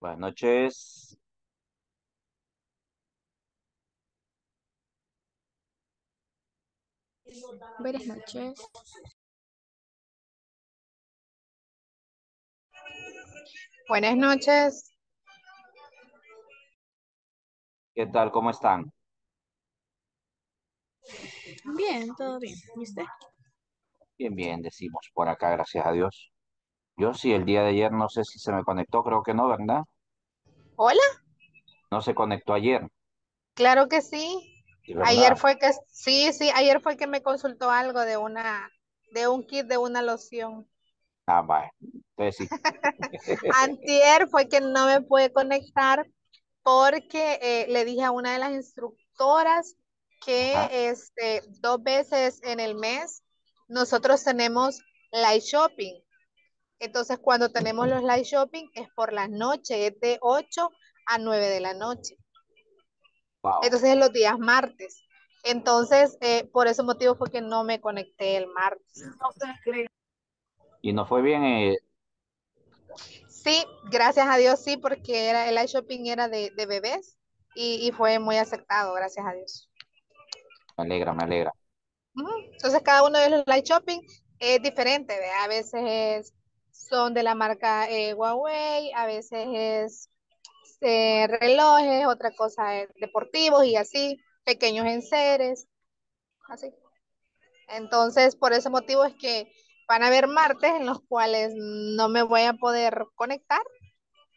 Buenas noches. Buenas noches. Buenas noches. ¿Qué tal? ¿Cómo están? Bien, todo bien. ¿Y usted? Bien, bien, decimos por acá, gracias a Dios. Yo sí, el día de ayer no sé si se me conectó, creo que no, ¿verdad? Hola. No se conectó ayer. Claro que sí. ayer fue que sí, sí, ayer fue que me consultó algo de una de un kit de una loción. Ah, vale. Entonces sí. Antier fue que no me pude conectar porque eh, le dije a una de las instructoras que este dos veces en el mes nosotros tenemos live shopping. Entonces, cuando tenemos los live shopping es por las noches, es de 8 a 9 de la noche. Wow. Entonces, los días martes. Entonces, eh, por ese motivo fue que no me conecté el martes. Y no fue bien. Eh? Sí, gracias a Dios sí, porque era, el live shopping era de, bebés y, fue muy aceptado, gracias a Dios. Me alegra, me alegra. Entonces, cada uno de los live shopping es diferente, A veces es son de la marca eh, Huawei, a veces es eh, relojes, otra cosa es deportivos y así, pequeños enseres, así. Entonces, por ese motivo es que van a haber martes en los cuales no me voy a poder conectar,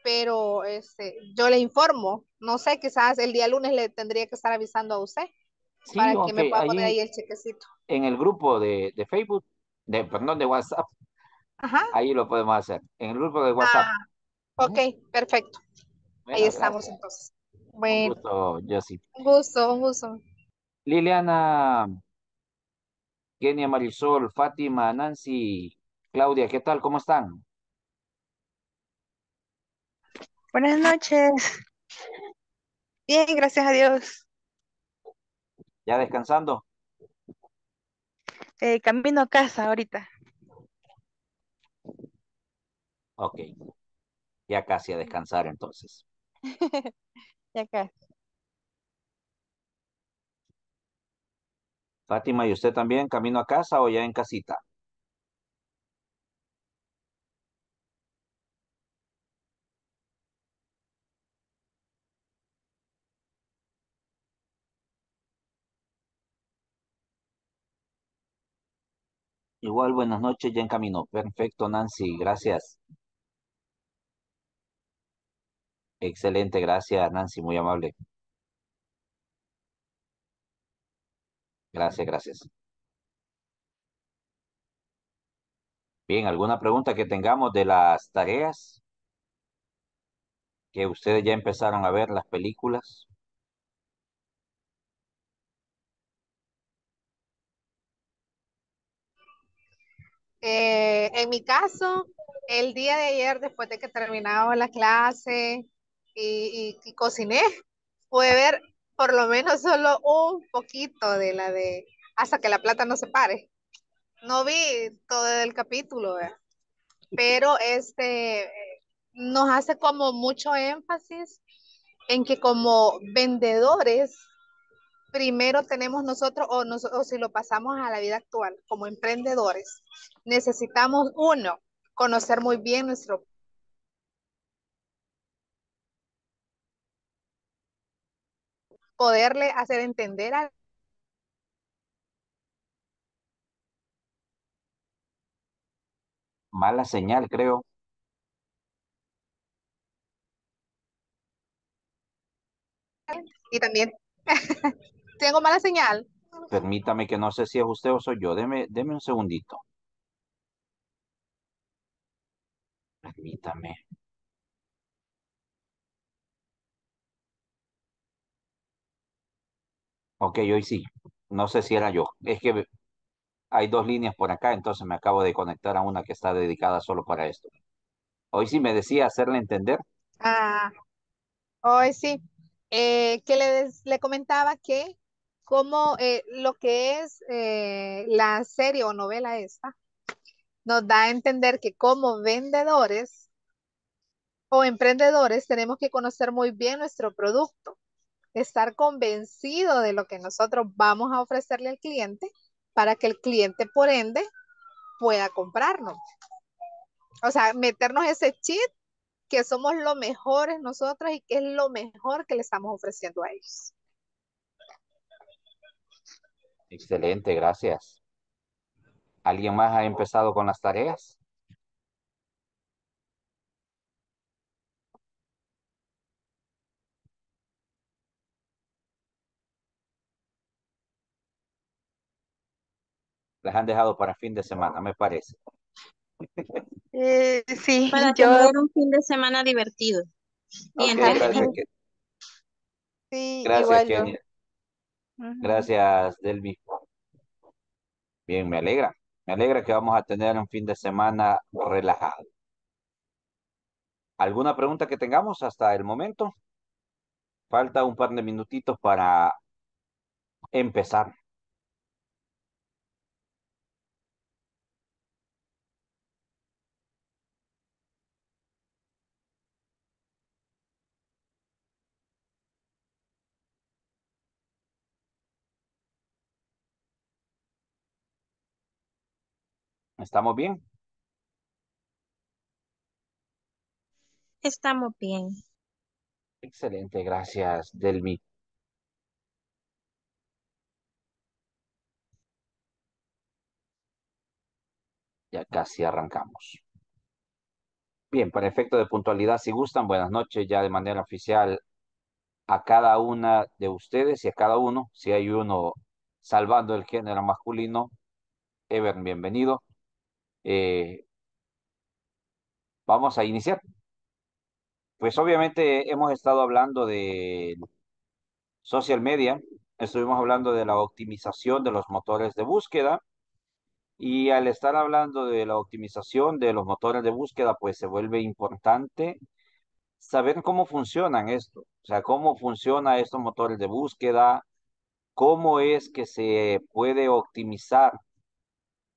pero este, yo le informo. No sé, quizás el día lunes le tendría que estar avisando a usted para que me pueda poner ahí el chequecito. En el grupo de, de Facebook, de, perdón, de WhatsApp, Ahí lo podemos hacer, en el grupo de WhatsApp. Okay, ah, ok, perfecto. Ahí estamos entonces. Bueno. Un gusto, Un gusto, gusto. Liliana, Kenia Marisol, Fátima, Nancy, Claudia, ¿qué tal? ¿Cómo están? Buenas noches. Bien, gracias a Dios. ¿Ya descansando? Eh, camino a casa ahorita. Ok. Ya casi a descansar entonces. ya casi. Fátima, ¿y usted también camino a casa o ya en casita? Igual, buenas noches, ya en camino. Perfecto, Nancy, gracias. Excelente, gracias Nancy, muy amable. Gracias, gracias. Bien, ¿alguna pregunta que tengamos de las tareas? Que ustedes ya empezaron a ver las películas. Eh, en mi caso, el día de ayer, después de que terminaba la clase, y, y, cociné, pude ver por lo menos solo un poquito de la de hasta que la plata no se pare. No vi todo el capítulo, pero este nos hace como mucho énfasis en que como vendedores primero tenemos nosotros o, nos, o si lo pasamos a la vida actual como emprendedores necesitamos uno conocer muy bien nuestro poderle hacer entender a Mala señal, creo. Y también tengo mala señal. Permítame que no sé si es usted o soy yo. Deme, deme un segundito. Permítame. Ok, hoy sí. No sé si era yo. Es que hay dos líneas por acá, entonces me acabo de conectar a una que está dedicada solo para esto. Hoy sí me decía hacerle entender. Ah, hoy sí. Eh, que le comentaba que como eh, lo que es eh, la serie o novela esta, nos da a entender que como vendedores o emprendedores tenemos que conocer muy bien nuestro producto estar convencido de lo que nosotros vamos a ofrecerle al cliente para que el cliente, por ende, pueda comprarnos. O sea, meternos ese chip que somos lo mejores nosotros y que es lo mejor que le estamos ofreciendo a ellos. Excelente, gracias. ¿Alguien más ha empezado con las tareas? las han dejado para fin de semana, me parece. Eh, sí, para yo... tener un fin de semana divertido. Bien, gracias, Jenny. sí, Gracias, Delvi. Bien, me alegra. Me alegra que vamos a tener un fin de semana relajado. ¿Alguna pregunta que tengamos hasta el momento? Falta un par de minutitos para empezar. ¿Estamos bien? Estamos bien. Excelente, gracias, Delmi. Ya casi arrancamos. Bien, para efecto de puntualidad, si gustan, buenas noches ya de manera oficial a cada una de ustedes y a cada uno. Si hay uno salvando el género masculino, Ever, bienvenido. Eh, vamos a iniciar. Pues obviamente hemos estado hablando de social media, estuvimos hablando de la optimización de los motores de búsqueda y al estar hablando de la optimización de los motores de búsqueda, pues se vuelve importante saber cómo funcionan esto, o sea, cómo funcionan estos motores de búsqueda, cómo es que se puede optimizar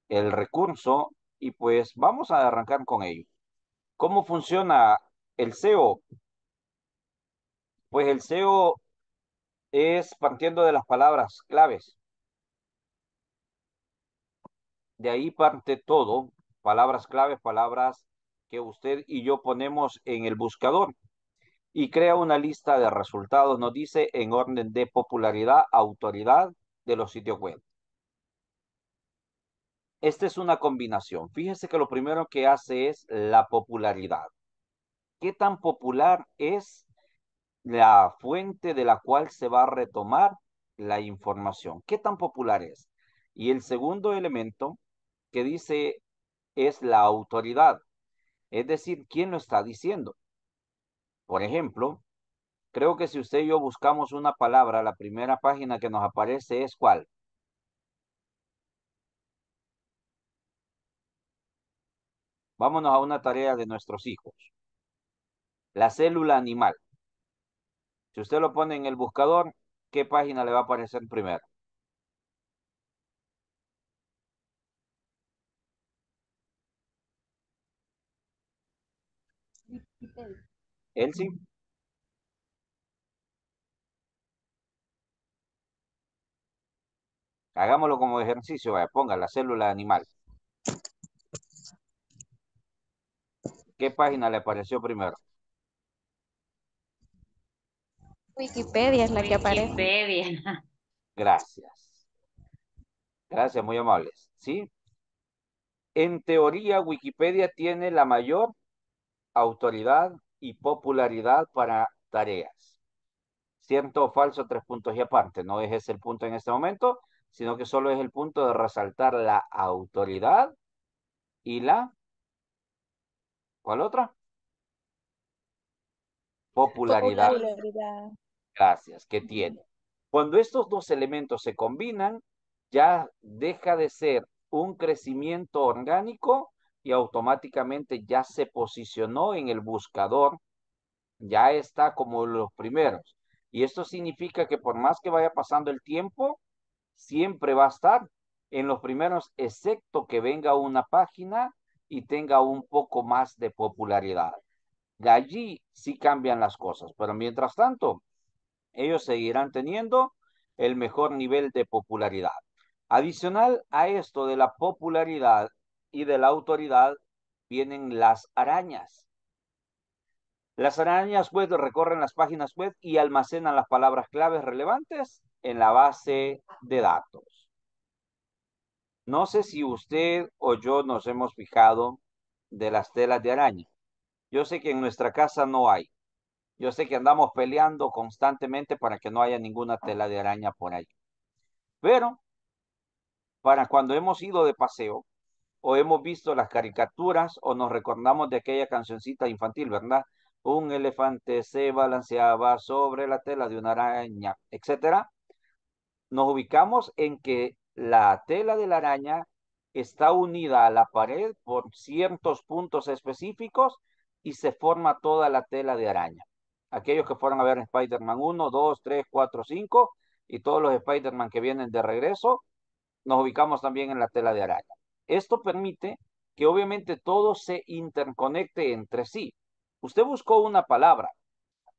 el recurso y pues vamos a arrancar con ello. ¿Cómo funciona el SEO? Pues el SEO es partiendo de las palabras claves. De ahí parte todo, palabras claves, palabras que usted y yo ponemos en el buscador y crea una lista de resultados, nos dice en orden de popularidad, autoridad de los sitios web. Esta es una combinación. Fíjese que lo primero que hace es la popularidad. ¿Qué tan popular es la fuente de la cual se va a retomar la información? ¿Qué tan popular es? Y el segundo elemento que dice es la autoridad. Es decir, ¿quién lo está diciendo? Por ejemplo, creo que si usted y yo buscamos una palabra, la primera página que nos aparece es cuál? Vámonos a una tarea de nuestros hijos. La célula animal. Si usted lo pone en el buscador, ¿qué página le va a aparecer primero? Elsie. Hagámoslo como ejercicio, ponga la célula animal. ¿Qué página le apareció primero? Wikipedia es la que aparece. Wikipedia. Gracias. Gracias, muy amables. ¿Sí? En teoría, Wikipedia tiene la mayor autoridad y popularidad para tareas. ¿Cierto o falso? Tres puntos y aparte. No es ese el punto en este momento, sino que solo es el punto de resaltar la autoridad y la ¿Cuál otra? Popularidad. Gracias, ¿qué tiene. Cuando estos dos elementos se combinan, ya deja de ser un crecimiento orgánico y automáticamente ya se posicionó en el buscador, ya está como los primeros. Y esto significa que por más que vaya pasando el tiempo, siempre va a estar en los primeros, excepto que venga una página y tenga un poco más de popularidad. De allí sí cambian las cosas, pero mientras tanto, ellos seguirán teniendo el mejor nivel de popularidad. Adicional a esto de la popularidad y de la autoridad, vienen las arañas. Las arañas web recorren las páginas web y almacenan las palabras claves relevantes en la base de datos. No sé si usted o yo nos hemos fijado de las telas de araña. Yo sé que en nuestra casa no hay. Yo sé que andamos peleando constantemente para que no haya ninguna tela de araña por ahí. Pero para cuando hemos ido de paseo o hemos visto las caricaturas o nos recordamos de aquella cancioncita infantil, ¿verdad? Un elefante se balanceaba sobre la tela de una araña, etcétera. Nos ubicamos en que la tela de la araña está unida a la pared por ciertos puntos específicos y se forma toda la tela de araña. Aquellos que fueron a ver Spider-Man 1, 2, 3, 4, 5 y todos los Spider-Man que vienen de regreso, nos ubicamos también en la tela de araña. Esto permite que obviamente todo se interconecte entre sí. Usted buscó una palabra,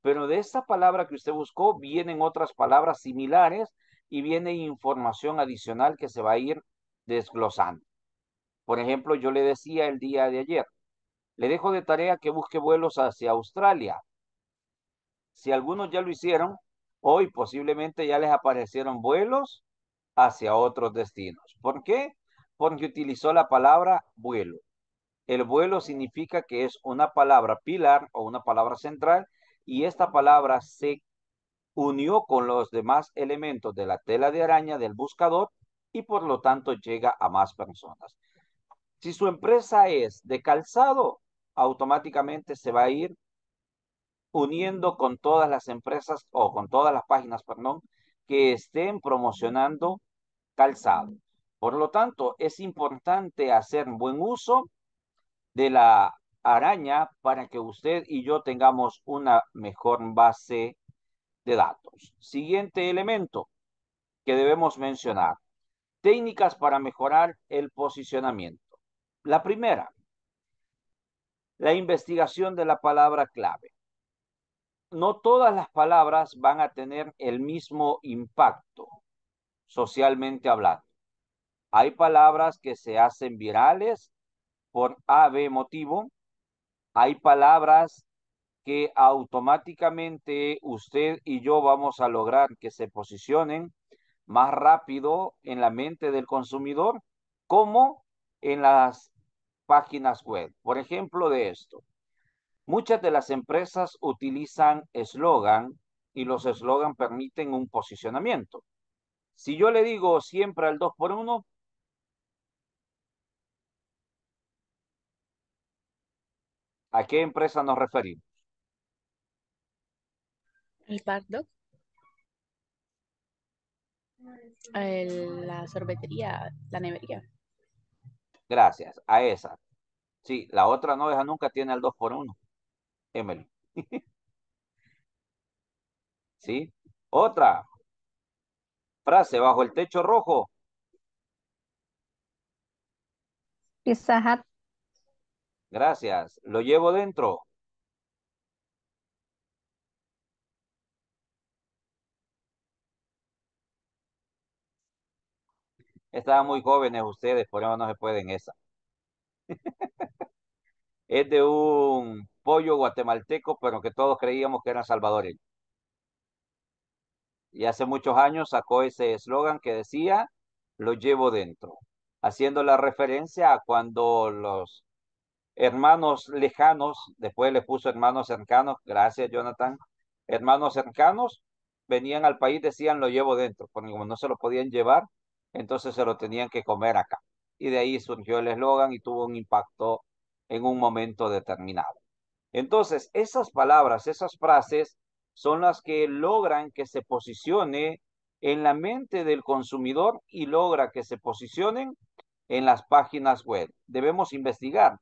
pero de esa palabra que usted buscó vienen otras palabras similares y viene información adicional que se va a ir desglosando. Por ejemplo, yo le decía el día de ayer, le dejo de tarea que busque vuelos hacia Australia. Si algunos ya lo hicieron, hoy posiblemente ya les aparecieron vuelos hacia otros destinos. ¿Por qué? Porque utilizó la palabra vuelo. El vuelo significa que es una palabra pilar o una palabra central y esta palabra se unió con los demás elementos de la tela de araña del buscador y por lo tanto llega a más personas. Si su empresa es de calzado, automáticamente se va a ir uniendo con todas las empresas o con todas las páginas, perdón, que estén promocionando calzado. Por lo tanto, es importante hacer buen uso de la araña para que usted y yo tengamos una mejor base de datos. Siguiente elemento que debemos mencionar. Técnicas para mejorar el posicionamiento. La primera, la investigación de la palabra clave. No todas las palabras van a tener el mismo impacto, socialmente hablando. Hay palabras que se hacen virales por B motivo. Hay palabras que automáticamente usted y yo vamos a lograr que se posicionen más rápido en la mente del consumidor como en las páginas web. Por ejemplo, de esto. Muchas de las empresas utilizan eslogan y los eslogan permiten un posicionamiento. Si yo le digo siempre al 2 por 1, ¿a qué empresa nos referimos? El pardo la sorbetería, la nevería. Gracias, a esa. Sí, la otra no, deja nunca tiene el 2 por 1 Emily. ¿Sí? Otra. Frase, bajo el techo rojo. Pizza Gracias. Lo llevo dentro. Estaban muy jóvenes ustedes, por eso no se pueden esa. es de un pollo guatemalteco, pero que todos creíamos que era salvadoreño. Y hace muchos años sacó ese eslogan que decía, lo llevo dentro, haciendo la referencia a cuando los hermanos lejanos, después le puso hermanos cercanos, gracias Jonathan, hermanos cercanos, venían al país, decían, lo llevo dentro, porque como no se lo podían llevar, entonces se lo tenían que comer acá. Y de ahí surgió el eslogan y tuvo un impacto en un momento determinado. Entonces, esas palabras, esas frases son las que logran que se posicione en la mente del consumidor y logra que se posicionen en las páginas web. Debemos investigar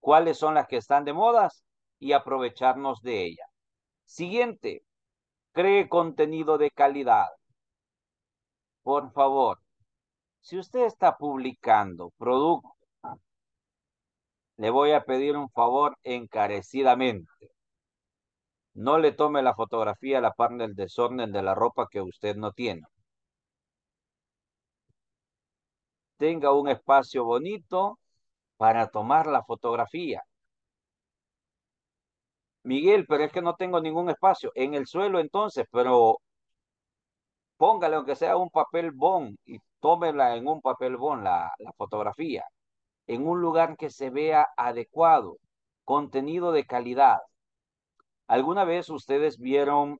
cuáles son las que están de modas y aprovecharnos de ellas. Siguiente, cree contenido de calidad por favor, si usted está publicando producto, le voy a pedir un favor encarecidamente. No le tome la fotografía a la parte del desorden de la ropa que usted no tiene. Tenga un espacio bonito para tomar la fotografía. Miguel, pero es que no tengo ningún espacio. En el suelo entonces, pero póngale aunque sea un papel bon y tómela en un papel bon la fotografía, en un lugar que se vea adecuado, contenido de calidad. ¿Alguna vez ustedes vieron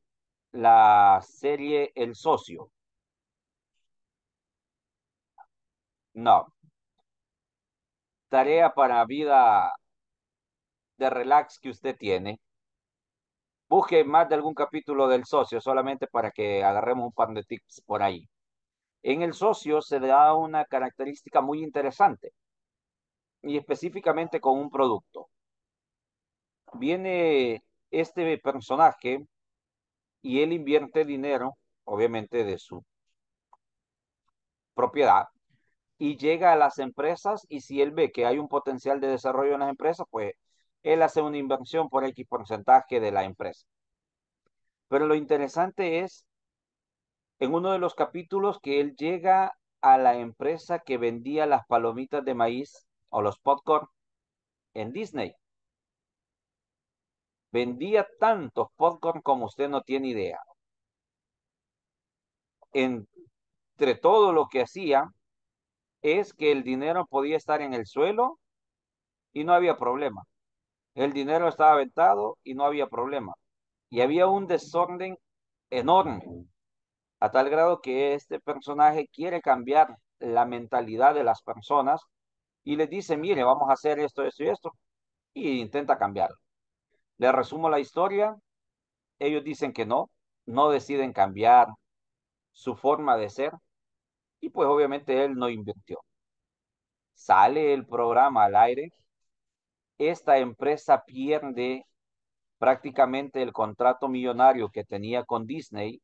la serie El Socio? No. Tarea para vida de relax que usted tiene busque más de algún capítulo del socio, solamente para que agarremos un par de tips por ahí. En el socio se da una característica muy interesante y específicamente con un producto. Viene este personaje y él invierte dinero, obviamente de su propiedad, y llega a las empresas y si él ve que hay un potencial de desarrollo en las empresas, pues él hace una inversión por X porcentaje de la empresa. Pero lo interesante es, en uno de los capítulos, que él llega a la empresa que vendía las palomitas de maíz o los popcorn en Disney. Vendía tantos popcorn como usted no tiene idea. Entre todo lo que hacía es que el dinero podía estar en el suelo y no había problema el dinero estaba aventado y no había problema. Y había un desorden enorme, a tal grado que este personaje quiere cambiar la mentalidad de las personas y les dice, mire, vamos a hacer esto, esto y esto, y intenta cambiarlo. Le resumo la historia, ellos dicen que no, no deciden cambiar su forma de ser, y pues obviamente él no invirtió. Sale el programa al aire esta empresa pierde prácticamente el contrato millonario que tenía con Disney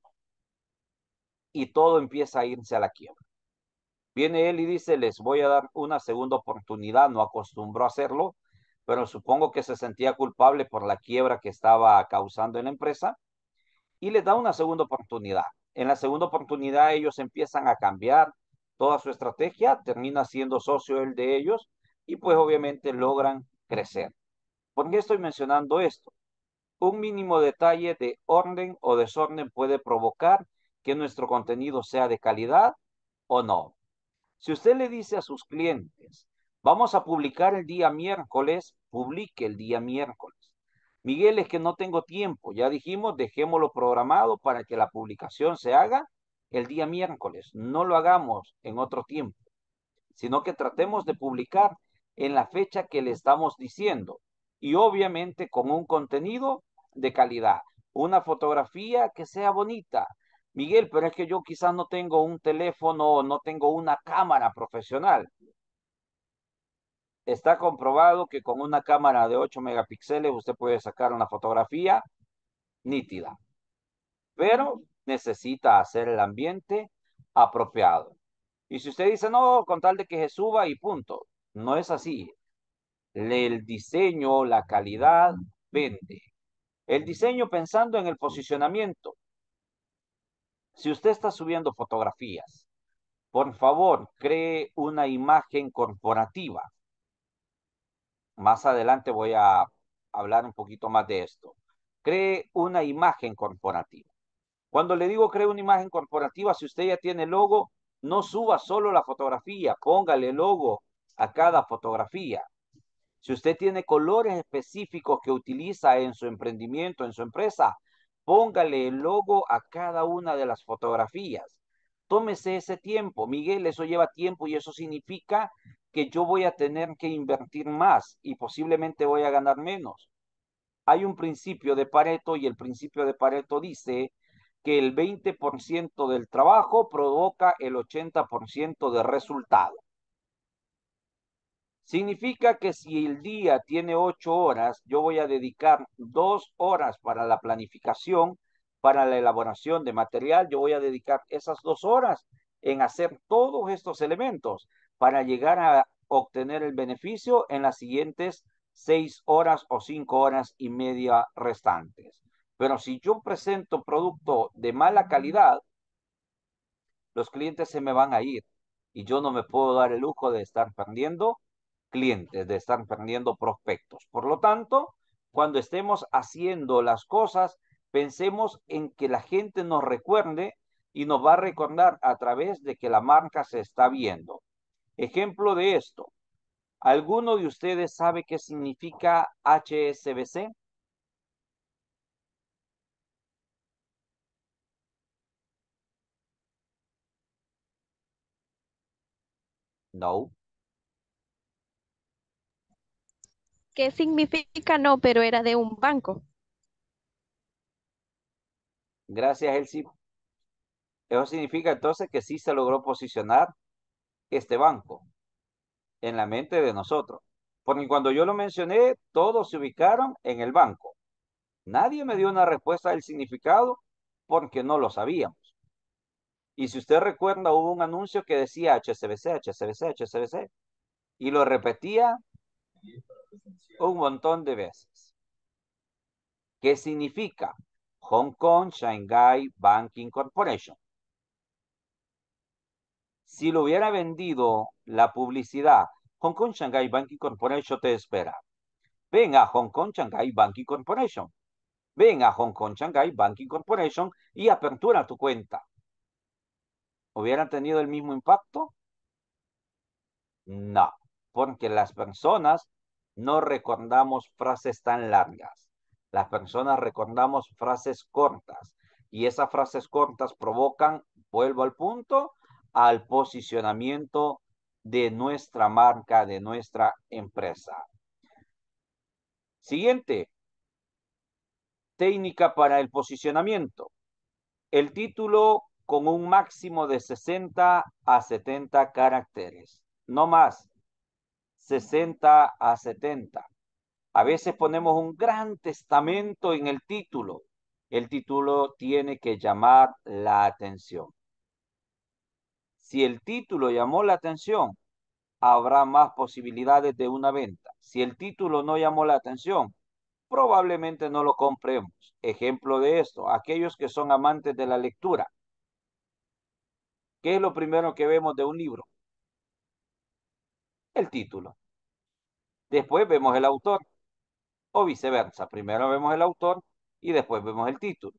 y todo empieza a irse a la quiebra. Viene él y dice, les voy a dar una segunda oportunidad, no acostumbró a hacerlo, pero supongo que se sentía culpable por la quiebra que estaba causando en la empresa y les da una segunda oportunidad. En la segunda oportunidad ellos empiezan a cambiar toda su estrategia, termina siendo socio el de ellos y pues obviamente logran crecer. ¿Por qué estoy mencionando esto? Un mínimo detalle de orden o desorden puede provocar que nuestro contenido sea de calidad o no. Si usted le dice a sus clientes, vamos a publicar el día miércoles, publique el día miércoles. Miguel, es que no tengo tiempo. Ya dijimos, dejémoslo programado para que la publicación se haga el día miércoles. No lo hagamos en otro tiempo, sino que tratemos de publicar en la fecha que le estamos diciendo y obviamente con un contenido de calidad, una fotografía que sea bonita. Miguel, pero es que yo quizás no tengo un teléfono, o no tengo una cámara profesional. Está comprobado que con una cámara de 8 megapíxeles usted puede sacar una fotografía nítida, pero necesita hacer el ambiente apropiado. Y si usted dice, no, con tal de que se suba y punto, no es así. El diseño, la calidad vende. El diseño pensando en el posicionamiento. Si usted está subiendo fotografías, por favor, cree una imagen corporativa. Más adelante voy a hablar un poquito más de esto. Cree una imagen corporativa. Cuando le digo cree una imagen corporativa, si usted ya tiene logo, no suba solo la fotografía, póngale logo, a cada fotografía. Si usted tiene colores específicos que utiliza en su emprendimiento, en su empresa, póngale el logo a cada una de las fotografías. Tómese ese tiempo. Miguel, eso lleva tiempo y eso significa que yo voy a tener que invertir más y posiblemente voy a ganar menos. Hay un principio de Pareto y el principio de Pareto dice que el 20% del trabajo provoca el 80% de resultado. Significa que si el día tiene ocho horas, yo voy a dedicar dos horas para la planificación, para la elaboración de material, yo voy a dedicar esas dos horas en hacer todos estos elementos para llegar a obtener el beneficio en las siguientes seis horas o cinco horas y media restantes. Pero si yo presento producto de mala calidad, los clientes se me van a ir y yo no me puedo dar el lujo de estar perdiendo clientes, de estar perdiendo prospectos. Por lo tanto, cuando estemos haciendo las cosas, pensemos en que la gente nos recuerde y nos va a recordar a través de que la marca se está viendo. Ejemplo de esto. ¿Alguno de ustedes sabe qué significa HSBC? No. qué significa, no, pero era de un banco. Gracias, Elsie. Eso significa entonces que sí se logró posicionar este banco en la mente de nosotros. Porque cuando yo lo mencioné, todos se ubicaron en el banco. Nadie me dio una respuesta del significado porque no lo sabíamos. Y si usted recuerda, hubo un anuncio que decía HSBC, HSBC, HSBC. Y lo repetía un montón de veces. ¿Qué significa? Hong Kong Shanghai Banking Corporation. Si lo hubiera vendido la publicidad, Hong Kong Shanghai Banking Corporation te espera. Ven a Hong Kong Shanghai Banking Corporation. Ven a Hong Kong Shanghai Banking Corporation y apertura tu cuenta. ¿Hubiera tenido el mismo impacto? No porque las personas no recordamos frases tan largas. Las personas recordamos frases cortas y esas frases cortas provocan, vuelvo al punto, al posicionamiento de nuestra marca, de nuestra empresa. Siguiente, técnica para el posicionamiento. El título con un máximo de 60 a 70 caracteres, no más. 60 a 70. A veces ponemos un gran testamento en el título. El título tiene que llamar la atención. Si el título llamó la atención, habrá más posibilidades de una venta. Si el título no llamó la atención, probablemente no lo compremos. Ejemplo de esto, aquellos que son amantes de la lectura. ¿Qué es lo primero que vemos de un libro? El título después vemos el autor. O viceversa, primero vemos el autor y después vemos el título.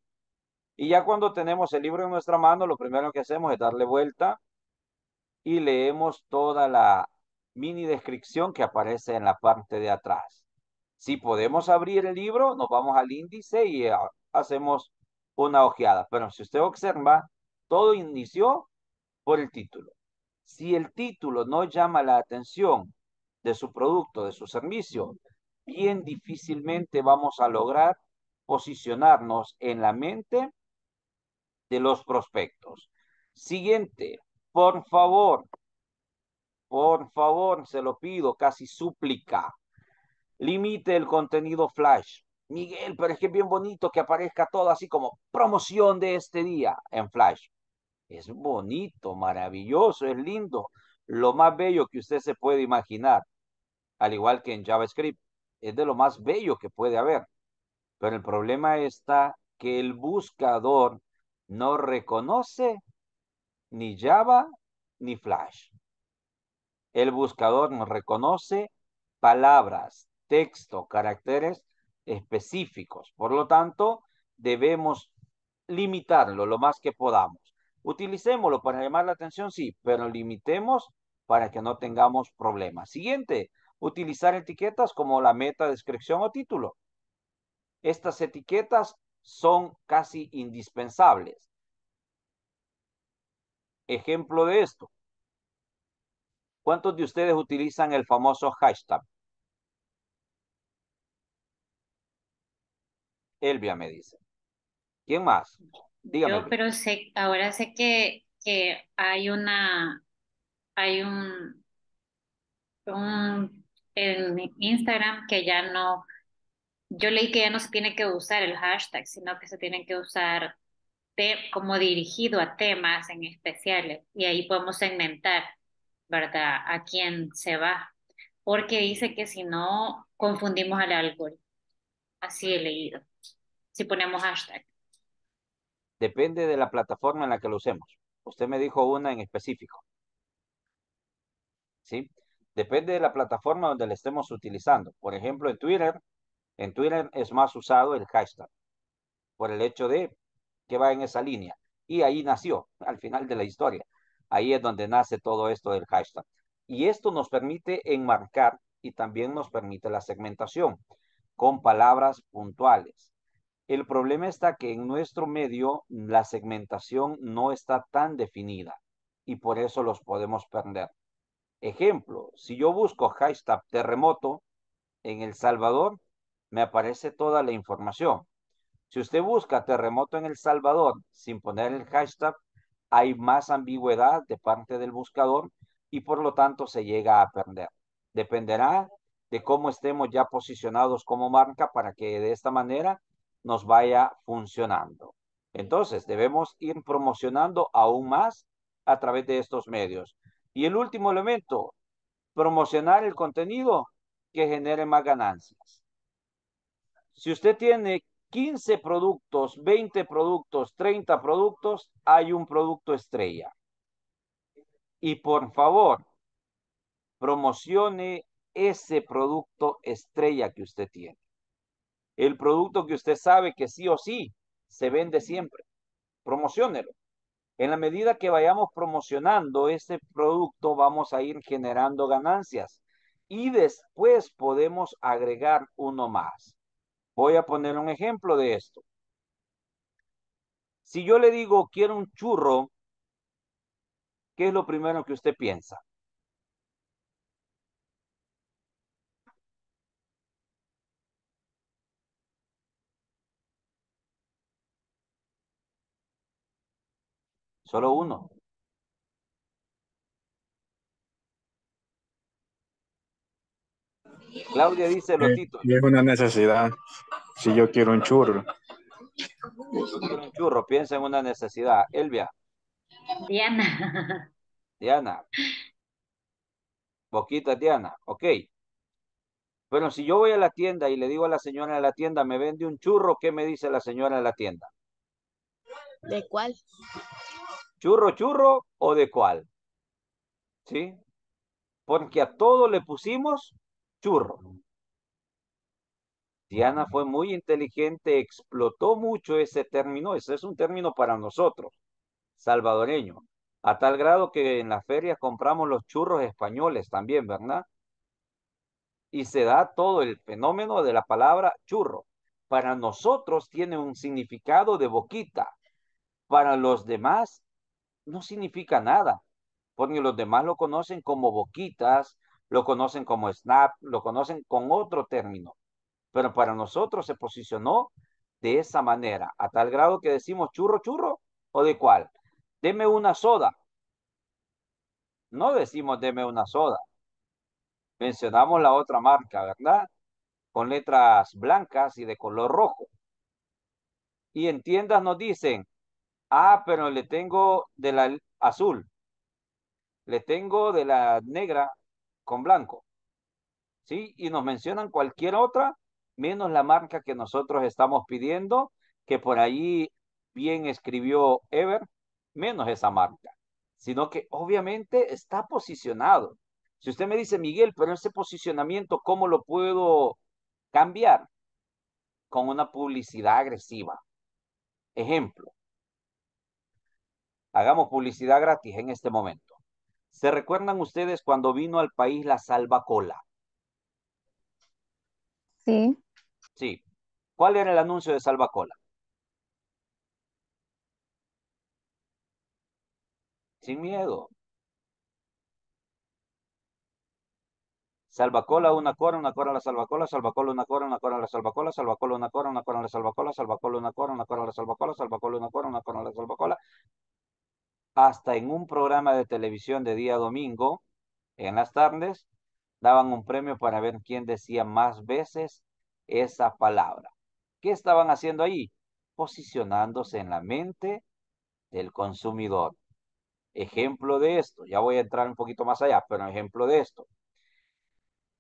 Y ya cuando tenemos el libro en nuestra mano, lo primero que hacemos es darle vuelta y leemos toda la mini descripción que aparece en la parte de atrás. Si podemos abrir el libro, nos vamos al índice y ah, hacemos una ojeada. Pero si usted observa, todo inició por el título. Si el título no llama la atención de su producto, de su servicio, bien difícilmente vamos a lograr posicionarnos en la mente de los prospectos. Siguiente, por favor, por favor, se lo pido, casi súplica, limite el contenido flash. Miguel, pero es que es bien bonito que aparezca todo así como promoción de este día en flash. Es bonito, maravilloso, es lindo, lo más bello que usted se puede imaginar al igual que en JavaScript. Es de lo más bello que puede haber. Pero el problema está que el buscador no reconoce ni Java ni Flash. El buscador no reconoce palabras, texto, caracteres específicos. Por lo tanto, debemos limitarlo lo más que podamos. Utilicémoslo para llamar la atención, sí, pero limitemos para que no tengamos problemas. Siguiente, utilizar etiquetas como la meta, descripción o título. Estas etiquetas son casi indispensables. Ejemplo de esto. ¿Cuántos de ustedes utilizan el famoso hashtag? Elvia me dice. ¿Quién más? Dígame. Yo, pero sé, ahora sé que, que hay una, hay un, un en Instagram que ya no, yo leí que ya no se tiene que usar el hashtag, sino que se tienen que usar como dirigido a temas en especiales y ahí podemos segmentar, ¿verdad? A quién se va, porque dice que si no, confundimos al algoritmo. Así he leído, si ponemos hashtag. Depende de la plataforma en la que lo usemos. Usted me dijo una en específico. ¿Sí? Depende de la plataforma donde la estemos utilizando. Por ejemplo, en Twitter, en Twitter es más usado el hashtag por el hecho de que va en esa línea. Y ahí nació, al final de la historia. Ahí es donde nace todo esto del hashtag. Y esto nos permite enmarcar y también nos permite la segmentación con palabras puntuales. El problema está que en nuestro medio la segmentación no está tan definida y por eso los podemos perder. Ejemplo, si yo busco hashtag terremoto en El Salvador, me aparece toda la información. Si usted busca terremoto en El Salvador sin poner el hashtag, hay más ambigüedad de parte del buscador y por lo tanto se llega a perder. Dependerá de cómo estemos ya posicionados como marca para que de esta manera nos vaya funcionando. Entonces, debemos ir promocionando aún más a través de estos medios. Y el último elemento, promocionar el contenido que genere más ganancias. Si usted tiene 15 productos, 20 productos, 30 productos, hay un producto estrella. Y por favor, promocione ese producto estrella que usted tiene. El producto que usted sabe que sí o sí se vende siempre. promocionelo. En la medida que vayamos promocionando este producto, vamos a ir generando ganancias y después podemos agregar uno más. Voy a poner un ejemplo de esto. Si yo le digo, quiero un churro, ¿qué es lo primero que usted piensa? Solo uno. Claudia dice los títulos. Es una necesidad. Si yo quiero un churro. Un churro, piensa en una necesidad. Elvia. Diana. Diana. Boquita Diana. Ok. Bueno, si yo voy a la tienda y le digo a la señora de la tienda, me vende un churro, ¿qué me dice la señora de la tienda? ¿De cuál? ¿Churro, churro o de cuál? ¿Sí? Porque a todo le pusimos churro. Diana fue muy inteligente, explotó mucho ese término, ese es un término para nosotros, salvadoreños, a tal grado que en las ferias compramos los churros españoles también, ¿verdad? Y se da todo el fenómeno de la palabra churro. Para nosotros tiene un significado de boquita, para los demás no significa nada, porque los demás lo conocen como boquitas, lo conocen como snap, lo conocen con otro término, pero para nosotros se posicionó de esa manera, a tal grado que decimos churro, churro, o de cuál. Deme una soda. No decimos deme una soda. Mencionamos la otra marca, ¿verdad? Con letras blancas y de color rojo. Y en tiendas nos dicen, Ah, pero le tengo de la azul. Le tengo de la negra con blanco. ¿Sí? Y nos mencionan cualquier otra, menos la marca que nosotros estamos pidiendo, que por ahí bien escribió Ever, menos esa marca. Sino que obviamente está posicionado. Si usted me dice, Miguel, pero ese posicionamiento, ¿cómo lo puedo cambiar? Con una publicidad agresiva. Ejemplo, Hagamos publicidad gratis en este momento. ¿Se recuerdan ustedes cuando vino al país la salvacola? Sí. Sí. ¿Cuál era el anuncio de salvacola? Sin miedo. Salvacola, una cora, una cora a la salvacola, salvacola, una cora, una cora a la salvacola, salvacola, una cora, una cora a la salvacola, salvacola, una cora, una cora la salvacola, salvacola, una cora a la salvacola, hasta en un programa de televisión de día domingo, en las tardes, daban un premio para ver quién decía más veces esa palabra. ¿Qué estaban haciendo ahí? Posicionándose en la mente del consumidor. Ejemplo de esto, ya voy a entrar un poquito más allá, pero ejemplo de esto.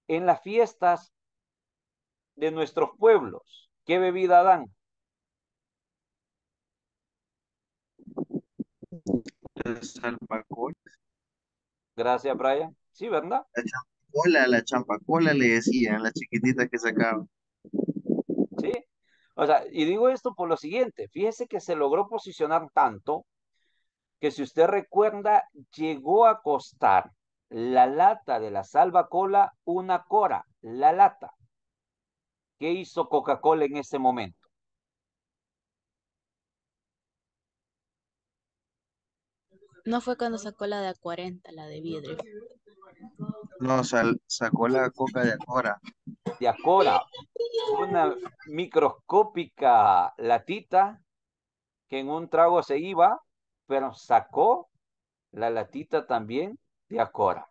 En las fiestas de nuestros pueblos, ¿qué bebida dan? cola, Gracias, Brian. Sí, ¿verdad? La champacola, la champacola le decían, la chiquitita que sacaron. Sí. O sea, y digo esto por lo siguiente, fíjese que se logró posicionar tanto que si usted recuerda, llegó a costar la lata de la salvacola una cora, la lata. ¿Qué hizo Coca-Cola en ese momento? No fue cuando sacó la de a 40, la de vidrio. No, sacó la coca de Acora. De Acora. Una microscópica latita que en un trago se iba, pero sacó la latita también de Acora.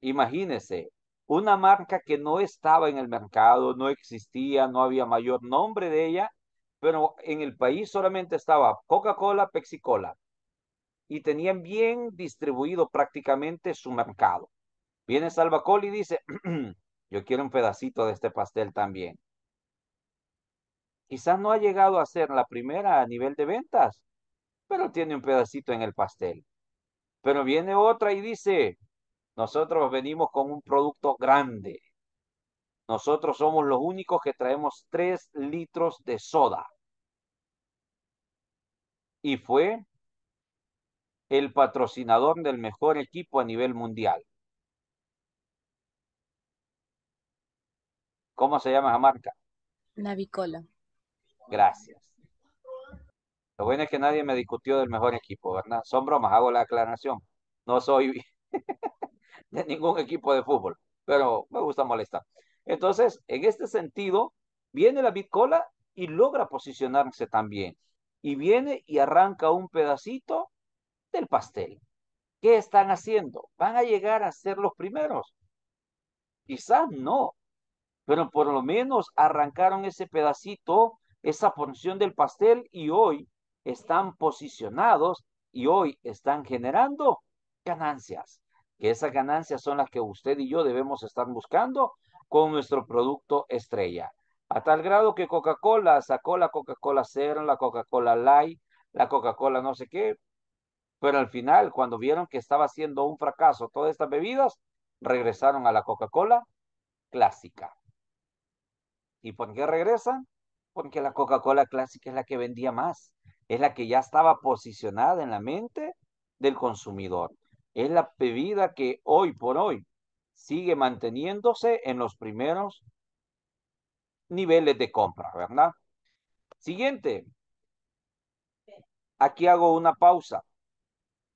Imagínese, una marca que no estaba en el mercado, no existía, no había mayor nombre de ella, pero en el país solamente estaba Coca-Cola, Pepsi-Cola y tenían bien distribuido prácticamente su mercado. Viene Salvacol y dice, yo quiero un pedacito de este pastel también. Quizás no ha llegado a ser la primera a nivel de ventas, pero tiene un pedacito en el pastel. Pero viene otra y dice, nosotros venimos con un producto grande. Nosotros somos los únicos que traemos tres litros de soda. Y fue el patrocinador del mejor equipo a nivel mundial. ¿Cómo se llama esa marca? Navicola. Gracias. Lo bueno es que nadie me discutió del mejor equipo, ¿verdad? Son bromas, hago la aclaración. No soy de ningún equipo de fútbol, pero me gusta molestar. Entonces, en este sentido, viene la Bitcola y logra posicionarse también. Y viene y arranca un pedacito del pastel. ¿Qué están haciendo? ¿Van a llegar a ser los primeros? Quizás no, pero por lo menos arrancaron ese pedacito, esa porción del pastel y hoy están posicionados y hoy están generando ganancias, que esas ganancias son las que usted y yo debemos estar buscando con nuestro producto estrella. A tal grado que Coca-Cola sacó la Coca-Cola Cero, la Coca-Cola Light, la Coca-Cola no sé qué, pero al final, cuando vieron que estaba haciendo un fracaso todas estas bebidas, regresaron a la Coca-Cola clásica. ¿Y por qué regresan? Porque la Coca-Cola clásica es la que vendía más, es la que ya estaba posicionada en la mente del consumidor. Es la bebida que hoy por hoy sigue manteniéndose en los primeros niveles de compra, ¿verdad? Siguiente. Aquí hago una pausa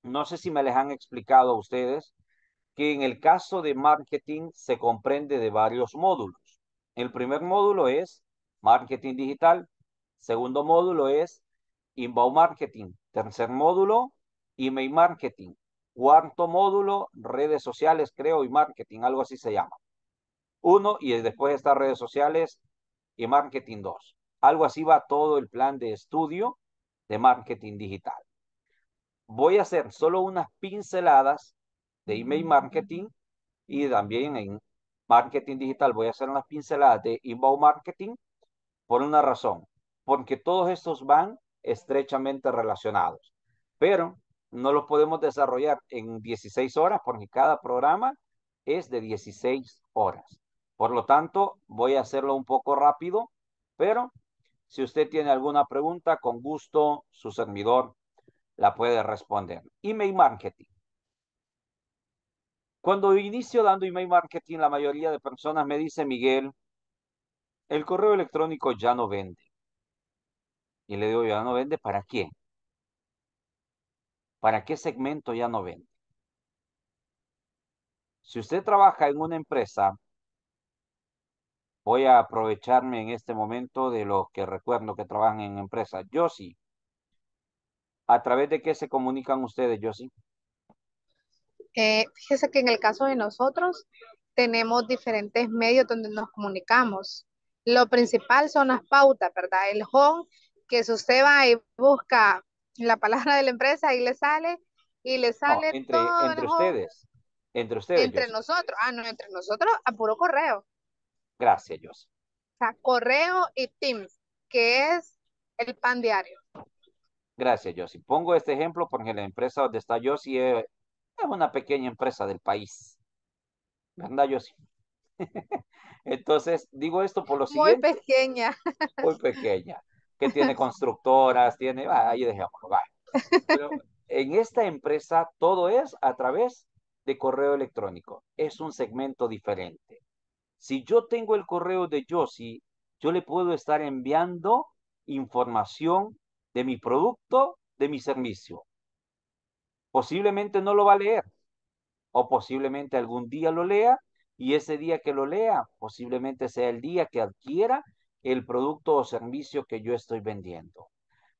no sé si me les han explicado a ustedes, que en el caso de marketing se comprende de varios módulos. El primer módulo es marketing digital, segundo módulo es inbound marketing, tercer módulo email marketing, cuarto módulo redes sociales, creo, y marketing, algo así se llama. Uno y después está redes sociales y marketing dos. Algo así va todo el plan de estudio de marketing digital voy a hacer solo unas pinceladas de email mm. marketing y también en marketing digital voy a hacer unas pinceladas de inbound marketing por una razón, porque todos estos van estrechamente relacionados, pero no los podemos desarrollar en 16 horas porque cada programa es de 16 horas. Por lo tanto, voy a hacerlo un poco rápido, pero si usted tiene alguna pregunta, con gusto, su servidor la puede responder. Email marketing. Cuando inicio dando email marketing, la mayoría de personas me dice, Miguel, el correo electrónico ya no vende. Y le digo, ya no vende, ¿para qué? ¿Para qué segmento ya no vende? Si usted trabaja en una empresa, voy a aprovecharme en este momento de los que recuerdo que trabajan en empresas. Yo sí, ¿A través de qué se comunican ustedes, Josie? Eh, fíjese que en el caso de nosotros tenemos diferentes medios donde nos comunicamos. Lo principal son las pautas, ¿verdad? El home, que si usted va y busca la palabra de la empresa y le sale, y le sale entre, todo entre ustedes. Entre ustedes. Entre nosotros. Ah, no, entre nosotros a puro correo. Gracias, José. O sea, correo y Teams, que es el pan diario. Gracias, Yossi. Pongo este ejemplo porque la empresa donde está Yossi eh, es, una pequeña empresa del país. ¿Verdad, Yossi? Entonces, digo esto por lo siguiente. Muy pequeña. Muy pequeña. Que tiene constructoras, tiene. ahí dejémoslo, va. en esta empresa todo es a través de correo electrónico. Es un segmento diferente. Si yo tengo el correo de Yossi, yo le puedo estar enviando información de mi producto, de mi servicio. Posiblemente no lo va a leer o posiblemente algún día lo lea y ese día que lo lea posiblemente sea el día que adquiera el producto o servicio que yo estoy vendiendo.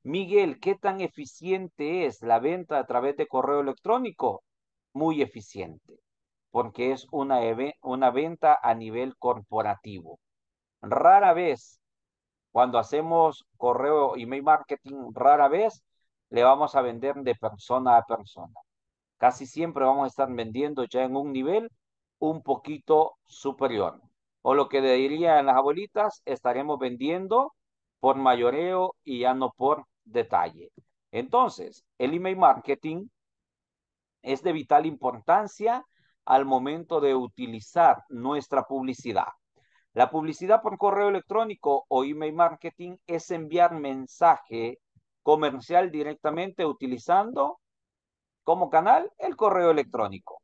Miguel, ¿qué tan eficiente es la venta a través de correo electrónico? Muy eficiente, porque es una, una venta a nivel corporativo. Rara vez cuando hacemos correo email marketing rara vez, le vamos a vender de persona a persona. Casi siempre vamos a estar vendiendo ya en un nivel un poquito superior. O lo que dirían las abuelitas, estaremos vendiendo por mayoreo y ya no por detalle. Entonces, el email marketing es de vital importancia al momento de utilizar nuestra publicidad. La publicidad por correo electrónico o email marketing es enviar mensaje comercial directamente utilizando como canal el correo electrónico.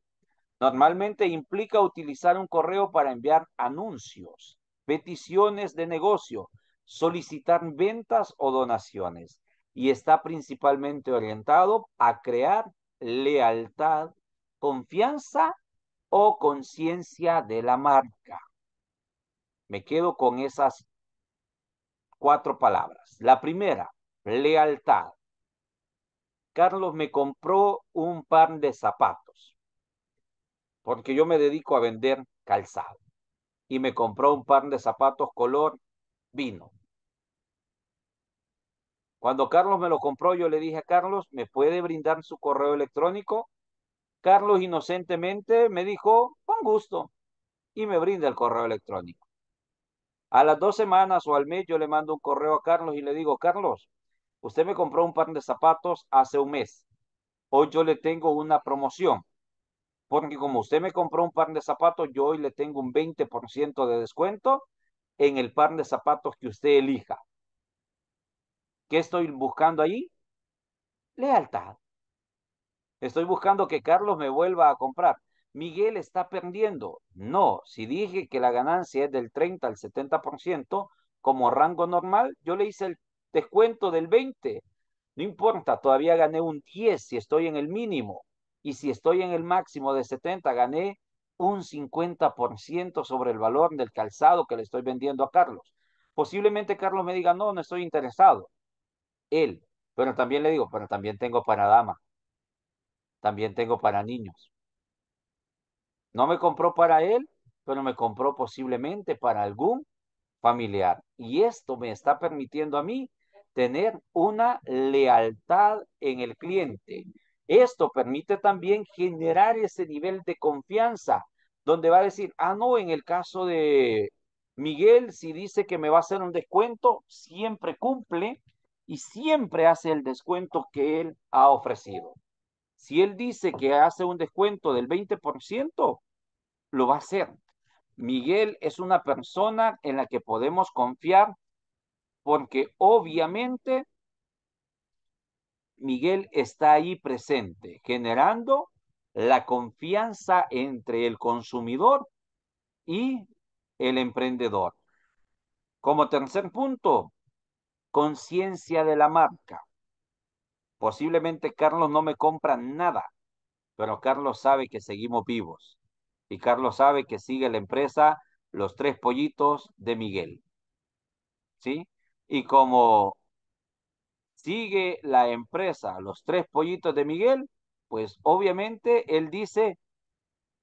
Normalmente implica utilizar un correo para enviar anuncios, peticiones de negocio, solicitar ventas o donaciones y está principalmente orientado a crear lealtad, confianza o conciencia de la marca. Me quedo con esas cuatro palabras. La primera, lealtad. Carlos me compró un par de zapatos, porque yo me dedico a vender calzado. Y me compró un par de zapatos color vino. Cuando Carlos me lo compró, yo le dije a Carlos, ¿me puede brindar su correo electrónico? Carlos inocentemente me dijo, con gusto, y me brinda el correo electrónico. A las dos semanas o al mes yo le mando un correo a Carlos y le digo, Carlos, usted me compró un par de zapatos hace un mes. Hoy yo le tengo una promoción. Porque como usted me compró un par de zapatos, yo hoy le tengo un 20% de descuento en el par de zapatos que usted elija. ¿Qué estoy buscando ahí? Lealtad. Estoy buscando que Carlos me vuelva a comprar. Miguel está perdiendo. No, si dije que la ganancia es del 30 al 70% como rango normal, yo le hice el descuento del 20. No importa, todavía gané un 10 si estoy en el mínimo. Y si estoy en el máximo de 70, gané un 50% sobre el valor del calzado que le estoy vendiendo a Carlos. Posiblemente Carlos me diga, no, no estoy interesado. Él. Pero también le digo, pero también tengo para dama. También tengo para niños no me compró para él, pero me compró posiblemente para algún familiar. Y esto me está permitiendo a mí tener una lealtad en el cliente. Esto permite también generar ese nivel de confianza, donde va a decir, ah, no, en el caso de Miguel, si dice que me va a hacer un descuento, siempre cumple y siempre hace el descuento que él ha ofrecido. Si él dice que hace un descuento del 20%, lo va a hacer. Miguel es una persona en la que podemos confiar porque obviamente Miguel está ahí presente, generando la confianza entre el consumidor y el emprendedor. Como tercer punto, conciencia de la marca. Posiblemente Carlos no me compra nada, pero Carlos sabe que seguimos vivos. Y Carlos sabe que sigue la empresa Los Tres Pollitos de Miguel. ¿Sí? Y como sigue la empresa Los Tres Pollitos de Miguel, pues obviamente él dice,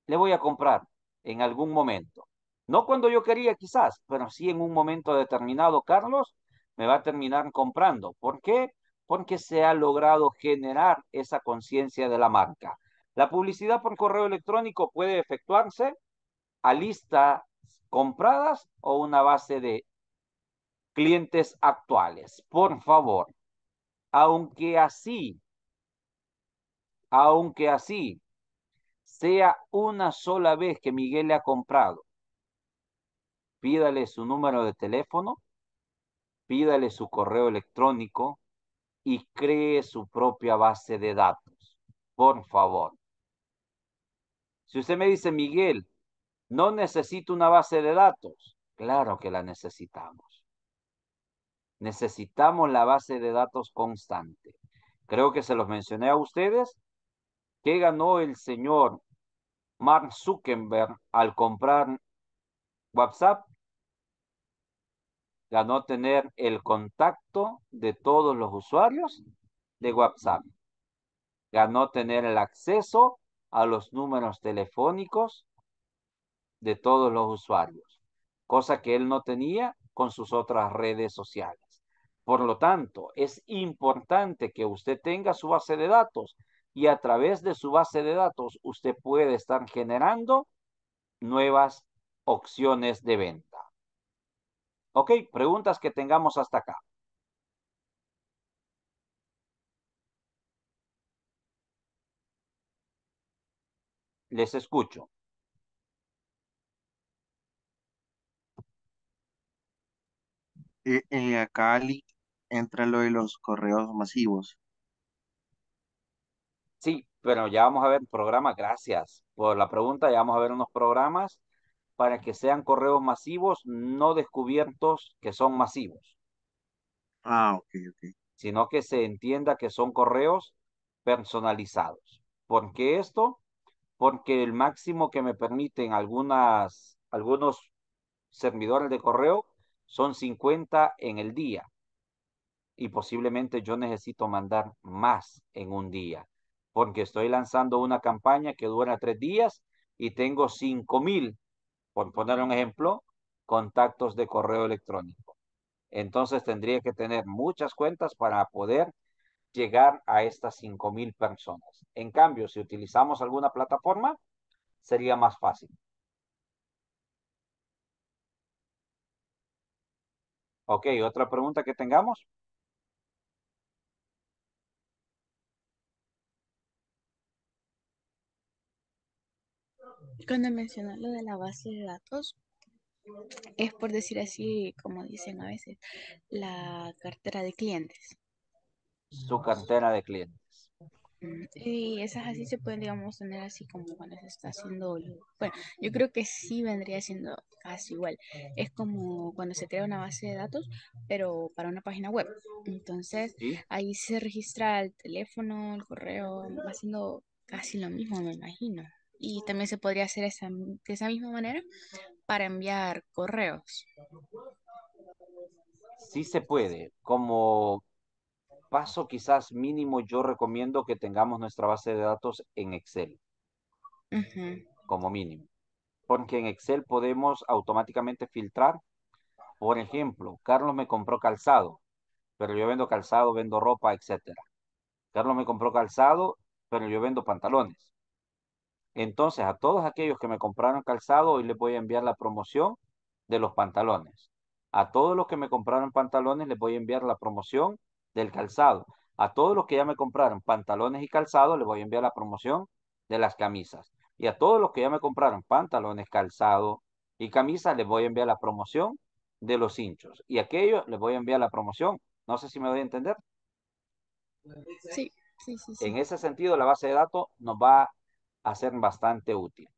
le voy a comprar en algún momento. No cuando yo quería quizás, pero sí en un momento determinado, Carlos me va a terminar comprando. ¿Por qué? porque se ha logrado generar esa conciencia de la marca. La publicidad por correo electrónico puede efectuarse a listas compradas o una base de clientes actuales. Por favor, aunque así, aunque así sea una sola vez que Miguel le ha comprado, pídale su número de teléfono, pídale su correo electrónico, y cree su propia base de datos. Por favor. Si usted me dice, Miguel, no necesito una base de datos. Claro que la necesitamos. Necesitamos la base de datos constante. Creo que se los mencioné a ustedes. ¿Qué ganó el señor Mark Zuckerberg al comprar WhatsApp? ganó tener el contacto de todos los usuarios de WhatsApp. Ganó tener el acceso a los números telefónicos de todos los usuarios, cosa que él no tenía con sus otras redes sociales. Por lo tanto, es importante que usted tenga su base de datos y a través de su base de datos usted puede estar generando nuevas opciones de venta. Ok, preguntas que tengamos hasta acá. Les escucho. E, eh, acá, en Cali entra lo de los correos masivos. Sí, pero ya vamos a ver programas, gracias por la pregunta, ya vamos a ver unos programas para que sean correos masivos, no descubiertos que son masivos. Ah, ok, ok. Sino que se entienda que son correos personalizados. ¿Por qué esto? Porque el máximo que me permiten algunas, algunos servidores de correo son 50 en el día. Y posiblemente yo necesito mandar más en un día. Porque estoy lanzando una campaña que dura tres días y tengo 5,000 mil por poner un ejemplo, contactos de correo electrónico. Entonces tendría que tener muchas cuentas para poder llegar a estas 5,000 personas. En cambio, si utilizamos alguna plataforma, sería más fácil. Ok, otra pregunta que tengamos. Cuando mencionó lo de la base de datos, es por decir así, como dicen a veces, la cartera de clientes. Su cartera de clientes. Mm, y esas así se pueden, digamos, tener así como cuando se está haciendo. Bueno, yo creo que sí vendría siendo casi igual. Es como cuando se crea una base de datos, pero para una página web. Entonces, ahí se registra el teléfono, el correo, va siendo casi lo mismo, me imagino y también se podría hacer de esa misma manera para enviar correos. Sí se puede. Como paso quizás mínimo, yo recomiendo que tengamos nuestra base de datos en Excel. Como mínimo. Porque en Excel podemos automáticamente filtrar. Por ejemplo, Carlos me compró calzado, pero yo vendo calzado, vendo ropa, etcétera. Carlos me compró calzado, pero yo vendo pantalones. Entonces, a todos aquellos que me compraron calzado, hoy les voy a enviar la promoción de los pantalones. A todos los que me compraron pantalones, les voy a enviar la promoción del calzado. A todos los que ya me compraron pantalones y calzado, les voy a enviar la promoción de las camisas. Y a todos los que ya me compraron pantalones, calzado y camisas, les voy a enviar la promoción de los hinchos. Y a aquellos les voy a enviar la promoción. No sé si me voy a entender. Sí, sí, sí, sí. En ese sentido, la base de datos nos va hacer ser bastante útil.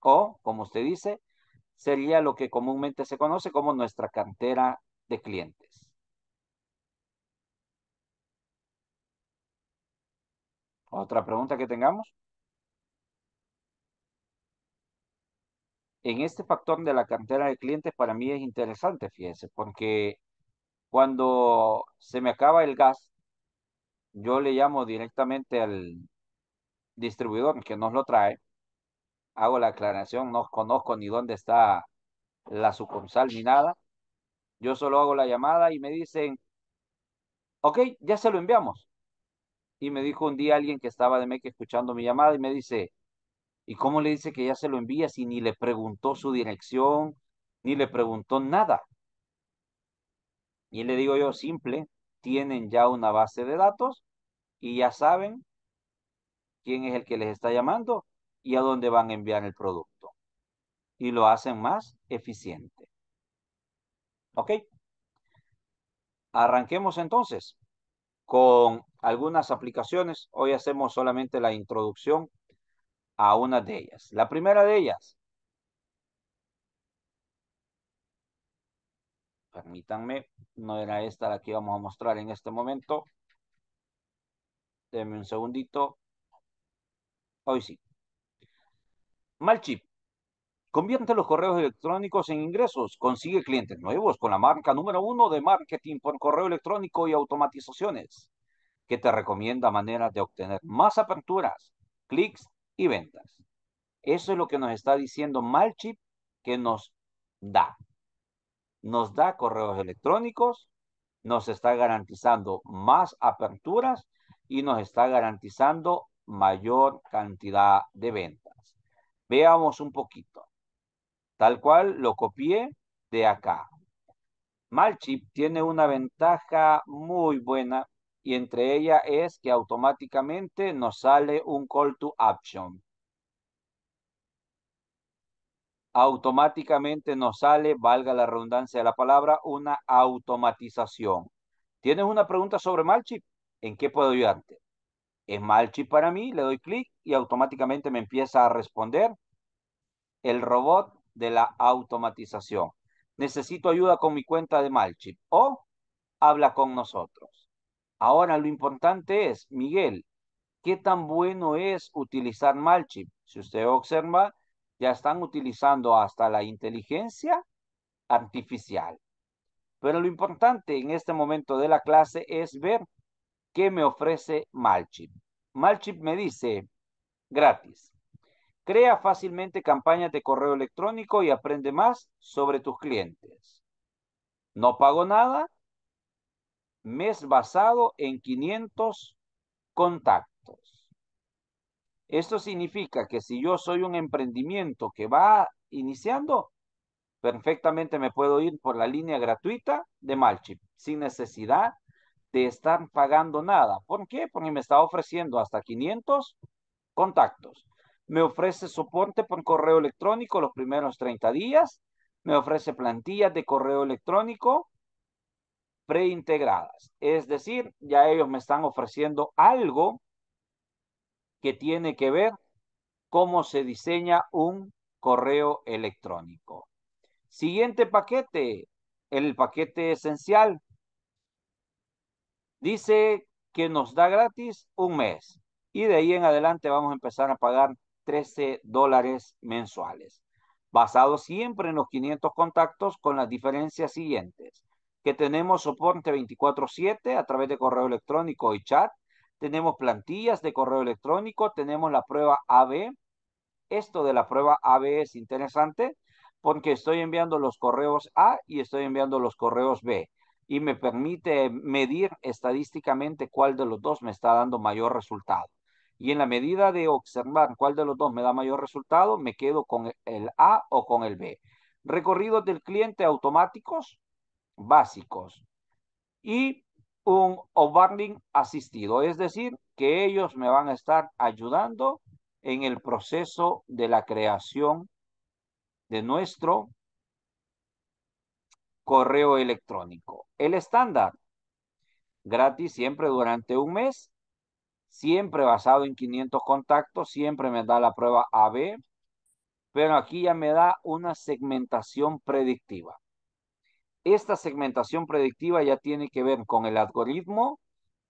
O, como usted dice, sería lo que comúnmente se conoce como nuestra cantera de clientes. ¿Otra pregunta que tengamos? En este factor de la cantera de clientes para mí es interesante, fíjese, porque cuando se me acaba el gas, yo le llamo directamente al, distribuidor que nos lo trae, hago la aclaración, no conozco ni dónde está la sucursal ni nada. Yo solo hago la llamada y me dicen, ok, ya se lo enviamos. Y me dijo un día alguien que estaba de MEC escuchando mi llamada y me dice, ¿y cómo le dice que ya se lo envía si ni le preguntó su dirección, ni le preguntó nada? Y le digo yo, simple, tienen ya una base de datos y ya saben quién es el que les está llamando y a dónde van a enviar el producto. Y lo hacen más eficiente. ¿Ok? Arranquemos entonces con algunas aplicaciones. Hoy hacemos solamente la introducción a una de ellas. La primera de ellas. Permítanme, no era esta la que íbamos a mostrar en este momento. Denme un segundito. Hoy sí. Malchip. Convierte los correos electrónicos en ingresos. Consigue clientes nuevos con la marca número uno de marketing por correo electrónico y automatizaciones, que te recomienda maneras de obtener más aperturas, clics y ventas. Eso es lo que nos está diciendo Malchip que nos da. Nos da correos electrónicos, nos está garantizando más aperturas y nos está garantizando mayor cantidad de ventas. Veamos un poquito. Tal cual lo copié de acá. Malchip tiene una ventaja muy buena y entre ella es que automáticamente nos sale un call to action. Automáticamente nos sale, valga la redundancia de la palabra, una automatización. ¿Tienes una pregunta sobre Malchip? ¿En qué puedo ayudarte? es mal para mí, le doy clic y automáticamente me empieza a responder el robot de la automatización. Necesito ayuda con mi cuenta de Malchip o habla con nosotros. Ahora lo importante es, Miguel, ¿qué tan bueno es utilizar Malchip? Si usted observa, ya están utilizando hasta la inteligencia artificial. Pero lo importante en este momento de la clase es ver ¿Qué me ofrece Malchip? Malchip me dice, gratis. Crea fácilmente campañas de correo electrónico y aprende más sobre tus clientes. No pago nada. Mes basado en 500 contactos. Esto significa que si yo soy un emprendimiento que va iniciando, perfectamente me puedo ir por la línea gratuita de Malchip sin necesidad te están pagando nada. ¿Por qué? Porque me está ofreciendo hasta 500 contactos. Me ofrece soporte por correo electrónico los primeros 30 días. Me ofrece plantillas de correo electrónico preintegradas. Es decir, ya ellos me están ofreciendo algo que tiene que ver cómo se diseña un correo electrónico. Siguiente paquete, el paquete esencial, Dice que nos da gratis un mes y de ahí en adelante vamos a empezar a pagar 13 dólares mensuales, basado siempre en los 500 contactos con las diferencias siguientes, que tenemos soporte 24/7 a través de correo electrónico y chat, tenemos plantillas de correo electrónico, tenemos la prueba AB. Esto de la prueba AB es interesante porque estoy enviando los correos A y estoy enviando los correos B y me permite medir estadísticamente cuál de los dos me está dando mayor resultado. Y en la medida de observar cuál de los dos me da mayor resultado, me quedo con el A o con el B. Recorridos del cliente automáticos, básicos. Y un onboarding asistido, es decir, que ellos me van a estar ayudando en el proceso de la creación de nuestro correo electrónico. El estándar, gratis siempre durante un mes, siempre basado en 500 contactos, siempre me da la prueba AB, pero aquí ya me da una segmentación predictiva. Esta segmentación predictiva ya tiene que ver con el algoritmo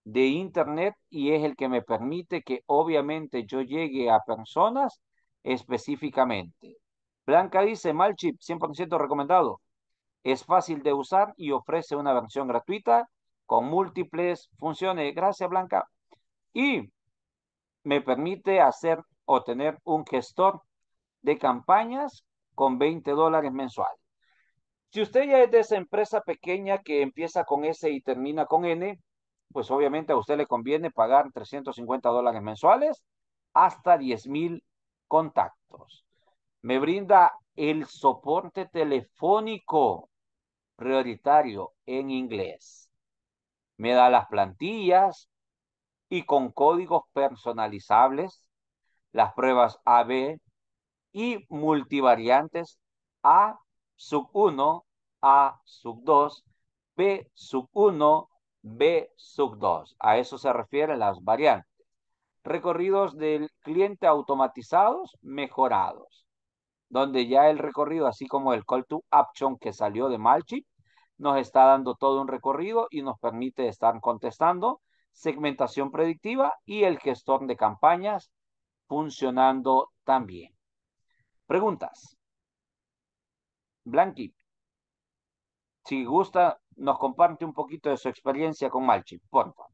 de Internet y es el que me permite que obviamente yo llegue a personas específicamente. Blanca dice, mal 100% recomendado. Es fácil de usar y ofrece una versión gratuita con múltiples funciones. Gracias, Blanca. Y me permite hacer o tener un gestor de campañas con 20 dólares mensuales. Si usted ya es de esa empresa pequeña que empieza con S y termina con N, pues obviamente a usted le conviene pagar 350 dólares mensuales hasta 10 mil contactos. Me brinda el soporte telefónico prioritario en inglés. Me da las plantillas y con códigos personalizables, las pruebas AB y multivariantes A sub 1, A sub 2, B sub 1, B sub 2. A eso se refieren las variantes. Recorridos del cliente automatizados, mejorados donde ya el recorrido, así como el call to action que salió de Malchip, nos está dando todo un recorrido y nos permite estar contestando segmentación predictiva y el gestor de campañas funcionando también. Preguntas. Blanqui, si gusta, nos comparte un poquito de su experiencia con Malchi. por favor.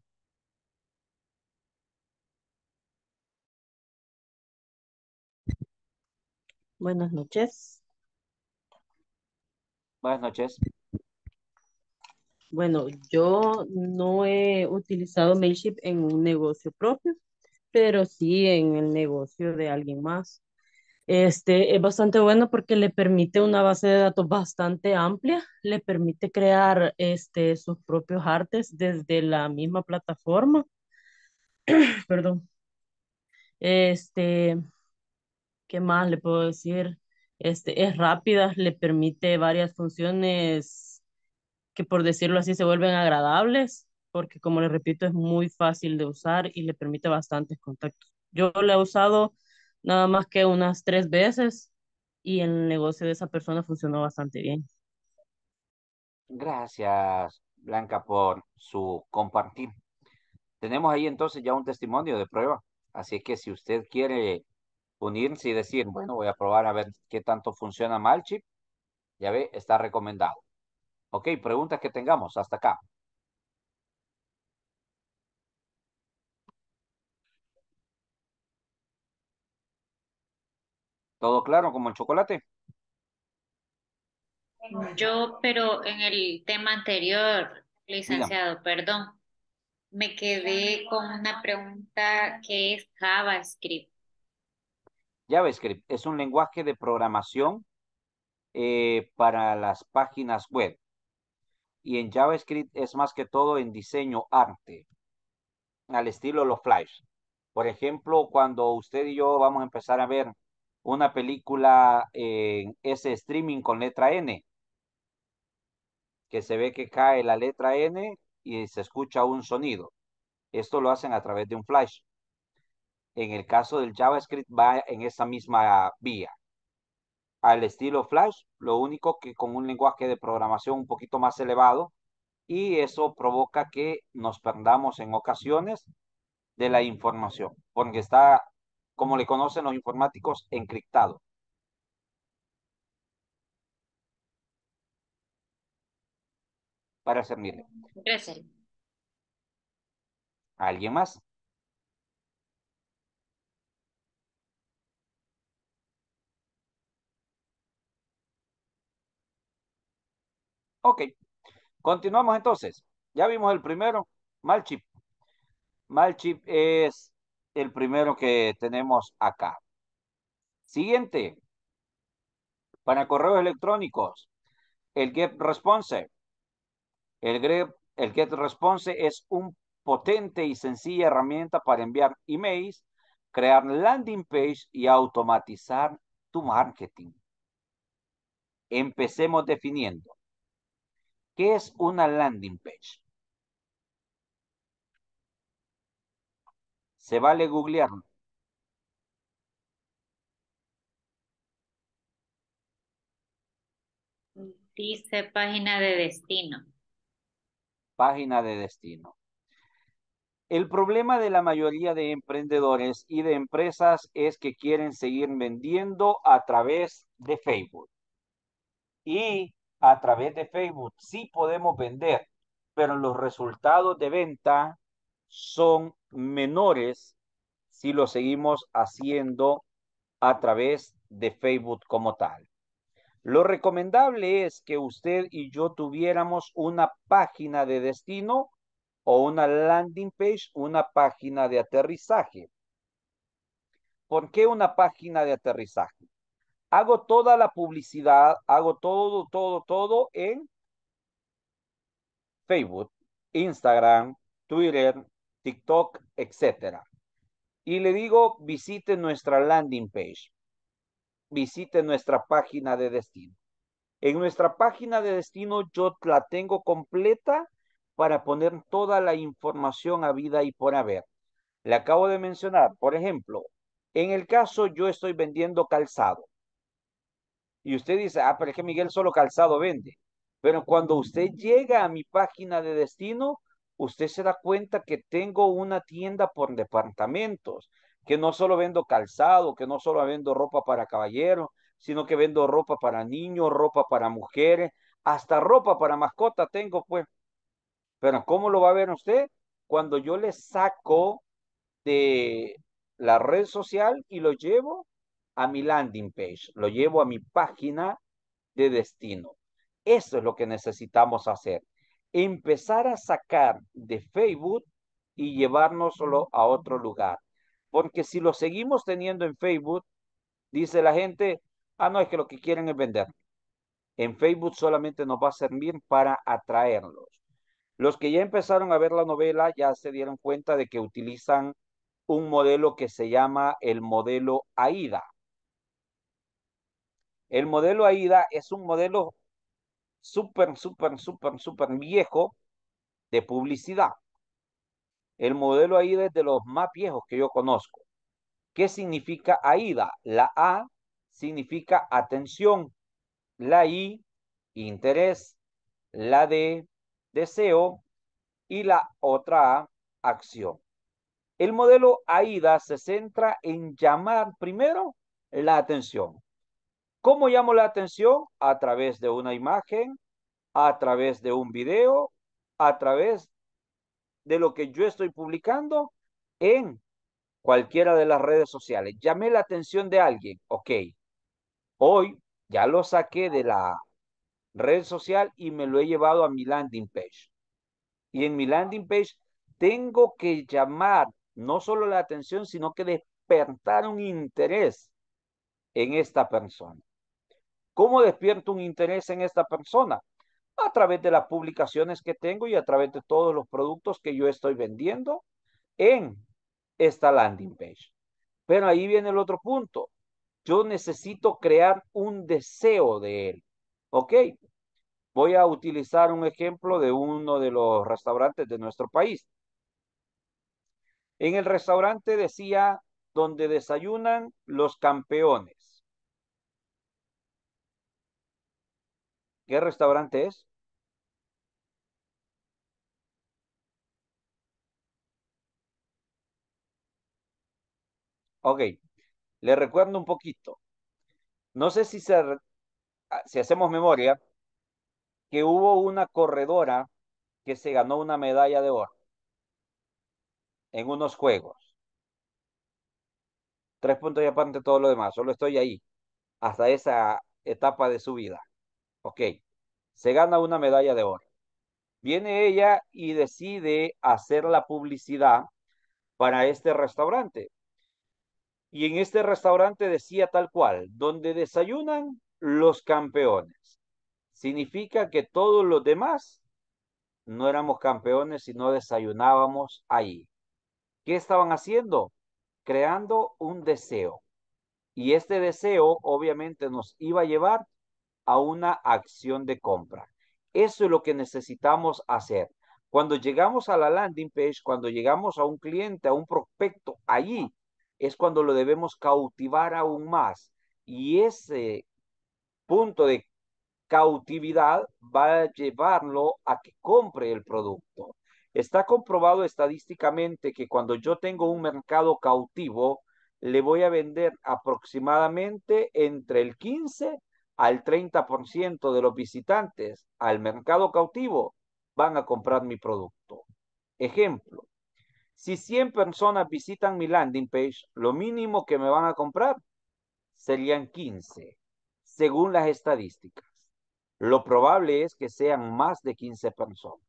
Buenas noches. Buenas noches. Bueno, yo no he utilizado Mailchimp en un negocio propio, pero sí en el negocio de alguien más. Este es bastante bueno porque le permite una base de datos bastante amplia, le permite crear este, sus propios artes desde la misma plataforma. Perdón. Este, ¿qué más le puedo decir? Este, es rápida, le permite varias funciones que por decirlo así se vuelven agradables, porque como les repito es muy fácil de usar y le permite bastantes contactos. Yo le he usado nada más que unas tres veces y el negocio de esa persona funcionó bastante bien. Gracias, Blanca, por su compartir. Tenemos ahí entonces ya un testimonio de prueba, así que si usted quiere unirse y decir, bueno, voy a probar a ver qué tanto funciona Malchip, ya ve, está recomendado. Ok, preguntas que tengamos hasta acá. ¿Todo claro como el chocolate? Yo, pero en el tema anterior, licenciado, perdón, me quedé con una pregunta que es JavaScript. JavaScript es un lenguaje de programación eh, para las páginas web y en JavaScript es más que todo en diseño arte, al estilo de los Flash. Por ejemplo, cuando usted y yo vamos a empezar a ver una película en ese streaming con letra N, que se ve que cae la letra N y se escucha un sonido. Esto lo hacen a través de un flash. En el caso del JavaScript va en esa misma vía al estilo Flash, lo único que con un lenguaje de programación un poquito más elevado y eso provoca que nos perdamos en ocasiones de la información, porque está, como le conocen los informáticos, encriptado. Para servirle. Gracias. ¿Alguien más? Ok, continuamos entonces. Ya vimos el primero, Malchip. Malchip es el primero que tenemos acá. Siguiente, para correos electrónicos, el GetResponse. El, get, el GetResponse es una potente y sencilla herramienta para enviar emails, crear landing page y automatizar tu marketing. Empecemos definiendo. ¿Qué es una landing page? ¿Se vale googlearlo? Dice página de destino. Página de destino. El problema de la mayoría de emprendedores y de empresas es que quieren seguir vendiendo a través de Facebook. Y a través de Facebook. Sí podemos vender, pero los resultados de venta son menores si lo seguimos haciendo a través de Facebook como tal. Lo recomendable es que usted y yo tuviéramos una página de destino o una landing page, una página de aterrizaje. ¿Por qué una página de aterrizaje? hago toda la publicidad, hago todo, todo, todo en Facebook, Instagram, Twitter, TikTok, etcétera. Y le digo, visite nuestra landing page. Visite nuestra página de destino. En nuestra página de destino yo la tengo completa para poner toda la información habida y por haber. Le acabo de mencionar, por ejemplo, en el caso yo estoy vendiendo calzado. Y usted dice, ah, pero es que Miguel solo calzado vende. Pero cuando usted llega a mi página de destino, usted se da cuenta que tengo una tienda por departamentos, que no solo vendo calzado, que no solo vendo ropa para caballero sino que vendo ropa para niños, ropa para mujeres, hasta ropa para mascota tengo, pues. Pero ¿cómo lo va a ver usted? Cuando yo le saco de la red social y lo llevo a mi landing page, lo llevo a mi página de destino. Eso es lo que necesitamos hacer. Empezar a sacar de Facebook y llevárnoslo a otro lugar. Porque si lo seguimos teniendo en Facebook, dice la gente, ah, no, es que lo que quieren es vender. En Facebook solamente nos va a servir para atraerlos. Los que ya empezaron a ver la novela ya se dieron cuenta de que utilizan un modelo que se llama el modelo AIDA. El modelo AIDA es un modelo súper, súper, súper, súper viejo de publicidad. El modelo AIDA es de los más viejos que yo conozco. ¿Qué significa AIDA? La A significa atención, la I, interés, la D, deseo y la otra A, acción. El modelo AIDA se centra en llamar primero la atención. ¿Cómo llamo la atención? A través de una imagen, a través de un video, a través de lo que yo estoy publicando en cualquiera de las redes sociales. Llamé la atención de alguien, ok. Hoy ya lo saqué de la red social y me lo he llevado a mi landing page. Y en mi landing page tengo que llamar no solo la atención, sino que despertar un interés en esta persona. ¿Cómo despierto un interés en esta persona? A través de las publicaciones que tengo y a través de todos los productos que yo estoy vendiendo en esta landing page. Pero ahí viene el otro punto. Yo necesito crear un deseo de él. ¿Ok? Voy a utilizar un ejemplo de uno de los restaurantes de nuestro país. En el restaurante decía, donde desayunan los campeones. ¿Qué restaurante es? Ok, le recuerdo un poquito. No sé si, se, ah, si hacemos memoria, que hubo una corredora que se ganó una medalla de oro en unos juegos. Tres puntos y aparte todo lo demás, solo estoy ahí, hasta esa etapa de su vida. Ok, se gana una medalla de oro. Viene ella y decide hacer la publicidad para este restaurante. Y en este restaurante decía tal cual, donde desayunan los campeones. Significa que todos los demás no éramos campeones si no desayunábamos ahí. ¿Qué estaban haciendo? Creando un deseo. Y este deseo obviamente nos iba a llevar a una acción de compra. Eso es lo que necesitamos hacer. Cuando llegamos a la landing page, cuando llegamos a un cliente, a un prospecto, allí es cuando lo debemos cautivar aún más. Y ese punto de cautividad va a llevarlo a que compre el producto. Está comprobado estadísticamente que cuando yo tengo un mercado cautivo, le voy a vender aproximadamente entre el 15 al 30% de los visitantes al mercado cautivo van a comprar mi producto. Ejemplo, si 100 personas visitan mi landing page, lo mínimo que me van a comprar serían 15, según las estadísticas. Lo probable es que sean más de 15 personas.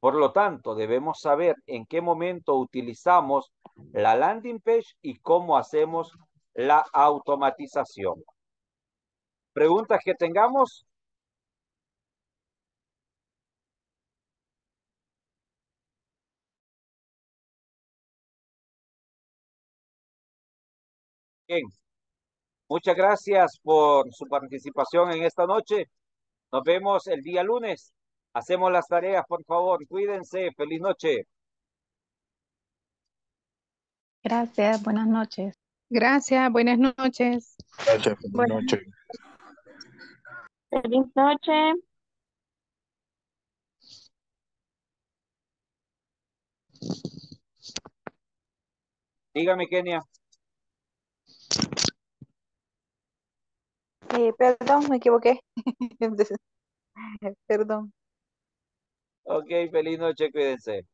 Por lo tanto, debemos saber en qué momento utilizamos la landing page y cómo hacemos la automatización preguntas que tengamos. Bien. Muchas gracias por su participación en esta noche. Nos vemos el día lunes. Hacemos las tareas, por favor. Cuídense. Feliz noche. Gracias. Buenas noches. Gracias. Buenas noches. Gracias. Buenas noches. Feliz noche. Dígame, Kenia. Eh, perdón, me equivoqué. perdón. Ok, feliz noche, cuídense.